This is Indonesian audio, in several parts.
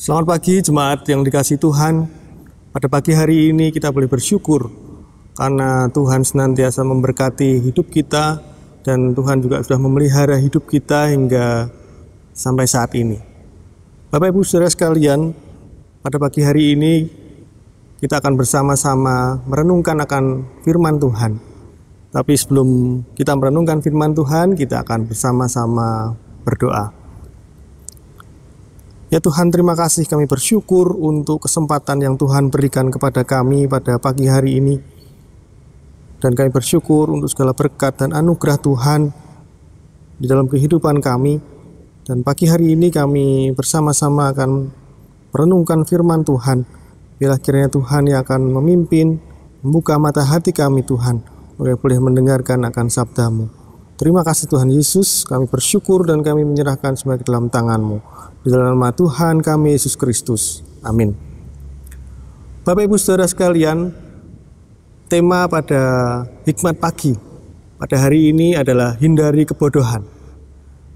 Selamat pagi jemaat yang dikasih Tuhan. Pada pagi hari ini kita boleh bersyukur karena Tuhan senantiasa memberkati hidup kita dan Tuhan juga sudah memelihara hidup kita hingga sampai saat ini. Bapak Ibu Saudara sekalian, pada pagi hari ini kita akan bersama-sama merenungkan akan firman Tuhan. Tapi sebelum kita merenungkan firman Tuhan, kita akan bersama-sama berdoa. Ya Tuhan terima kasih kami bersyukur untuk kesempatan yang Tuhan berikan kepada kami pada pagi hari ini. Dan kami bersyukur untuk segala berkat dan anugerah Tuhan di dalam kehidupan kami. Dan pagi hari ini kami bersama-sama akan merenungkan firman Tuhan. Bila kiranya Tuhan yang akan memimpin, membuka mata hati kami Tuhan, oleh boleh mendengarkan akan sabdamu. Terima kasih Tuhan Yesus, kami bersyukur dan kami menyerahkan semuanya ke dalam tangan-Mu. Di dalam nama Tuhan kami Yesus Kristus. Amin. Bapak Ibu Saudara sekalian, tema pada hikmat pagi pada hari ini adalah hindari kebodohan.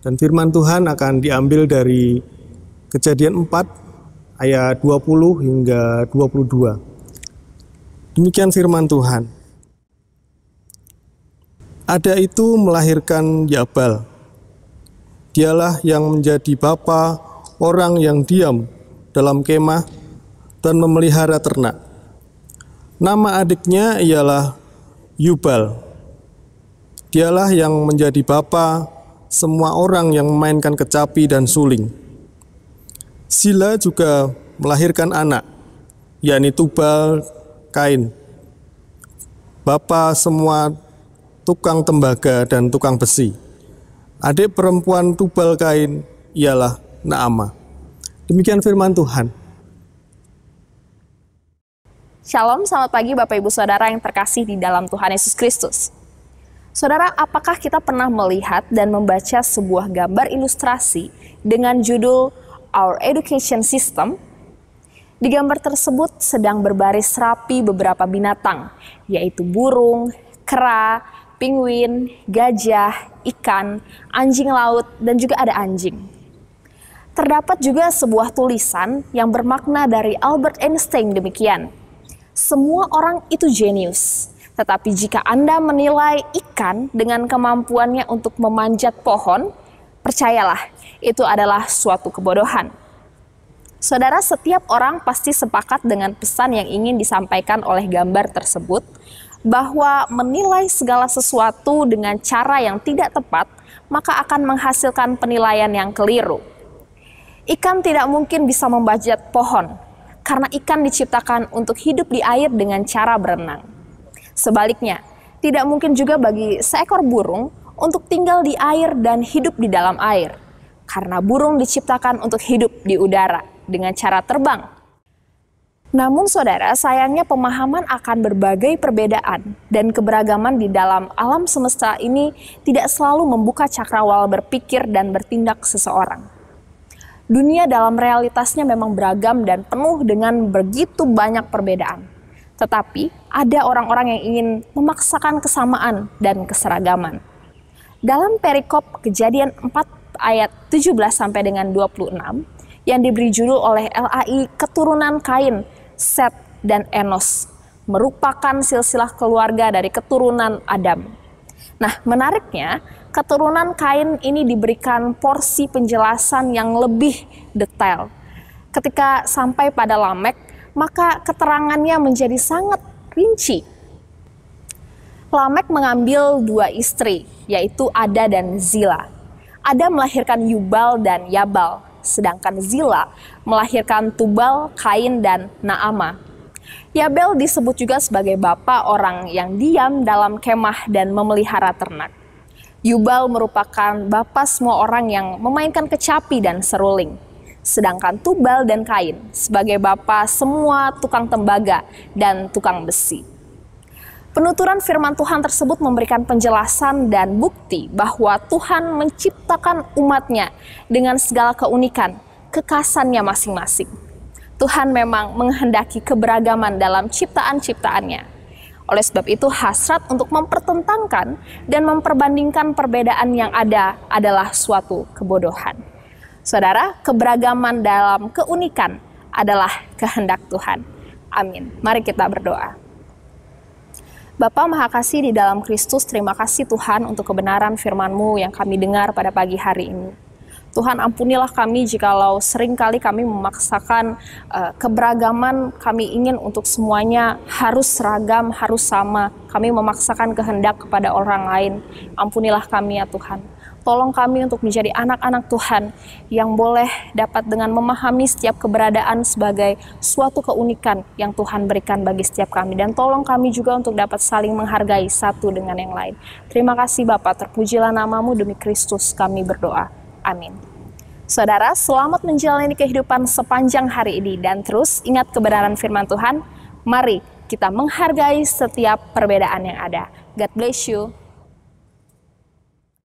Dan firman Tuhan akan diambil dari kejadian 4 ayat 20 hingga 22. Demikian firman Tuhan. Ada itu melahirkan Yabal. Dialah yang menjadi bapa orang yang diam dalam kemah dan memelihara ternak. Nama adiknya ialah Yubal. Dialah yang menjadi bapa semua orang yang memainkan kecapi dan suling. Sila juga melahirkan anak, yakni Tubal, Kain. Bapa semua tukang tembaga dan tukang besi. Adik perempuan Tubal Kain ialah Naama. Demikian firman Tuhan. Shalom, selamat pagi Bapak Ibu Saudara yang terkasih di dalam Tuhan Yesus Kristus. Saudara, apakah kita pernah melihat dan membaca sebuah gambar ilustrasi dengan judul Our Education System? Di gambar tersebut sedang berbaris rapi beberapa binatang, yaitu burung, kera, penguin, gajah, ikan, anjing laut, dan juga ada anjing. Terdapat juga sebuah tulisan yang bermakna dari Albert Einstein demikian. Semua orang itu jenius, tetapi jika Anda menilai ikan dengan kemampuannya untuk memanjat pohon, percayalah, itu adalah suatu kebodohan. Saudara, setiap orang pasti sepakat dengan pesan yang ingin disampaikan oleh gambar tersebut, bahwa menilai segala sesuatu dengan cara yang tidak tepat maka akan menghasilkan penilaian yang keliru. Ikan tidak mungkin bisa membajak pohon karena ikan diciptakan untuk hidup di air dengan cara berenang. Sebaliknya, tidak mungkin juga bagi seekor burung untuk tinggal di air dan hidup di dalam air, karena burung diciptakan untuk hidup di udara dengan cara terbang, namun saudara, sayangnya pemahaman akan berbagai perbedaan dan keberagaman di dalam alam semesta ini tidak selalu membuka cakrawala berpikir dan bertindak seseorang. Dunia dalam realitasnya memang beragam dan penuh dengan begitu banyak perbedaan. Tetapi ada orang-orang yang ingin memaksakan kesamaan dan keseragaman. Dalam perikop kejadian 4 ayat 17 sampai dengan 26 yang diberi judul oleh LAI Keturunan Kain Set, dan Enos merupakan silsilah keluarga dari keturunan Adam. Nah, menariknya, keturunan Kain ini diberikan porsi penjelasan yang lebih detail. Ketika sampai pada Lamek, maka keterangannya menjadi sangat rinci. Lamek mengambil dua istri, yaitu Ada dan Zila. Ada melahirkan Yubal dan Yabal, sedangkan Zila melahirkan Tubal, Kain, dan Naama. Yabel disebut juga sebagai bapak orang yang diam dalam kemah dan memelihara ternak. Yubal merupakan bapak semua orang yang memainkan kecapi dan seruling. Sedangkan Tubal dan Kain sebagai bapak semua tukang tembaga dan tukang besi. Penuturan firman Tuhan tersebut memberikan penjelasan dan bukti bahwa Tuhan menciptakan umatnya dengan segala keunikan, kekasannya masing-masing. Tuhan memang menghendaki keberagaman dalam ciptaan-ciptaannya. Oleh sebab itu, hasrat untuk mempertentangkan dan memperbandingkan perbedaan yang ada adalah suatu kebodohan. Saudara, keberagaman dalam keunikan adalah kehendak Tuhan. Amin. Mari kita berdoa. Bapak, Maha Kasih di dalam Kristus, terima kasih Tuhan untuk kebenaran firman-Mu yang kami dengar pada pagi hari ini. Tuhan ampunilah kami jikalau seringkali kami memaksakan uh, keberagaman kami ingin untuk semuanya harus seragam, harus sama. Kami memaksakan kehendak kepada orang lain. Ampunilah kami ya Tuhan. Tolong kami untuk menjadi anak-anak Tuhan yang boleh dapat dengan memahami setiap keberadaan sebagai suatu keunikan yang Tuhan berikan bagi setiap kami. Dan tolong kami juga untuk dapat saling menghargai satu dengan yang lain. Terima kasih Bapak, terpujilah namamu demi Kristus kami berdoa. Amin. Saudara, selamat menjalani kehidupan sepanjang hari ini dan terus ingat kebenaran firman Tuhan. Mari kita menghargai setiap perbedaan yang ada. God bless you.